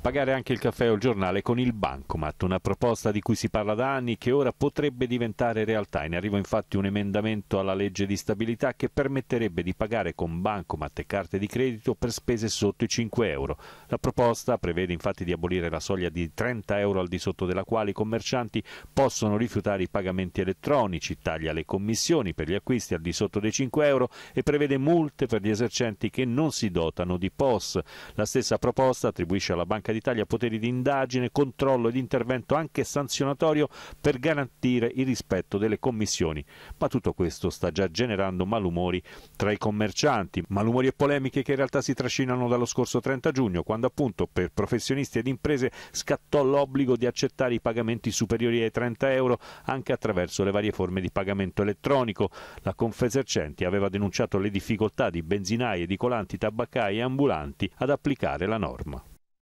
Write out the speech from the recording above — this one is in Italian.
pagare anche il caffè o il giornale con il bancomat, una proposta di cui si parla da anni che ora potrebbe diventare realtà. In arrivo infatti un emendamento alla legge di stabilità che permetterebbe di pagare con bancomat e carte di credito per spese sotto i 5 euro. La proposta prevede infatti di abolire la soglia di 30 euro al di sotto della quale i commercianti possono rifiutare i pagamenti elettronici, taglia le commissioni per gli acquisti al di sotto dei 5 euro e prevede multe per gli esercenti che non si dotano di POS. La stessa proposta attribuisce alla banca Banca d'Italia poteri di indagine, controllo ed intervento anche sanzionatorio per garantire il rispetto delle commissioni. Ma tutto questo sta già generando malumori tra i commercianti, malumori e polemiche che in realtà si trascinano dallo scorso 30 giugno, quando appunto per professionisti ed imprese scattò l'obbligo di accettare i pagamenti superiori ai 30 euro anche attraverso le varie forme di pagamento elettronico. La Confesercenti aveva denunciato le difficoltà di benzinai, edicolanti, tabaccai e ambulanti ad applicare la norma.